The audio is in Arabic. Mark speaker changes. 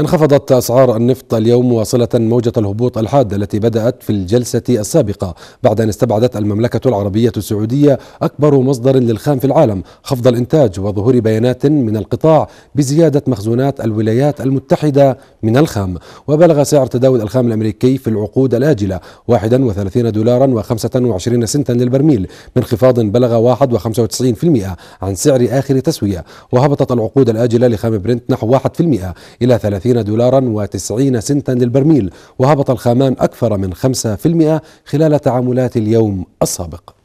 Speaker 1: انخفضت أسعار النفط اليوم واصلة موجة الهبوط الحادة التي بدأت في الجلسة السابقة بعد أن استبعدت المملكة العربية السعودية أكبر مصدر للخام في العالم خفض الإنتاج وظهور بيانات من القطاع بزيادة مخزونات الولايات المتحدة من الخام وبلغ سعر تداول الخام الأمريكي في العقود الآجلة 31 دولارا و25 سنتا للبرميل بانخفاض بلغ 1.95% عن سعر آخر تسوية وهبطت العقود الآجلة لخام برنت نحو 1% إلى 30 30 دولارا و90 سنتا للبرميل وهبط الخامان أكثر من 5% خلال تعاملات اليوم السابق